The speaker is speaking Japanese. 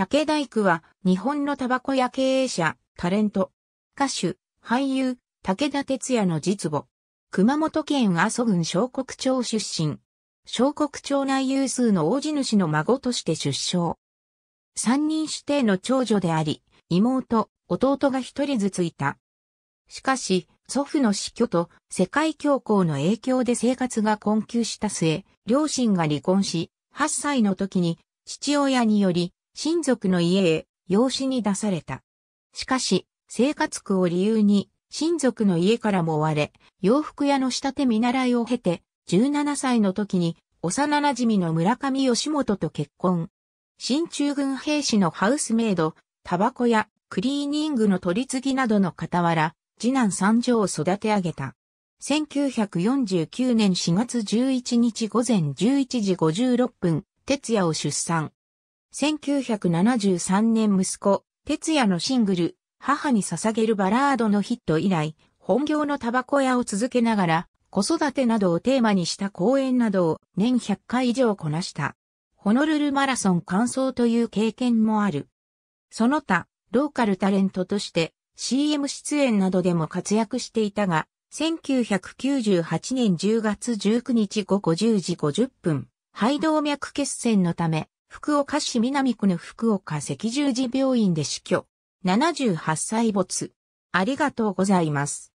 竹大工は日本のタバコ屋経営者、タレント、歌手、俳優、武田哲也の実母。熊本県阿蘇郡小国町出身。小国町内有数の大地主の孫として出生。三人指定の長女であり、妹、弟が一人ずついた。しかし、祖父の死去と世界恐慌の影響で生活が困窮した末、両親が離婚し、8歳の時に父親により親族の家へ養子に出された。しかし、生活苦を理由に、親族の家からも追われ、洋服屋の仕立て見習いを経て、17歳の時に、幼馴染の村上義元と結婚。新中軍兵士のハウスメイド、タバコやクリーニングの取り次ぎなどの傍ら、次男三女を育て上げた。1949年4月11日午前11時56分、徹夜を出産。1973年息子、哲也のシングル、母に捧げるバラードのヒット以来、本業のタバコ屋を続けながら、子育てなどをテーマにした講演などを年100回以上こなした。ホノルルマラソン完走という経験もある。その他、ローカルタレントとして CM 出演などでも活躍していたが、1998年10月19日午後10時50分、肺動脈血栓のため福岡市南区の福岡赤十字病院で死去。78歳没。ありがとうございます。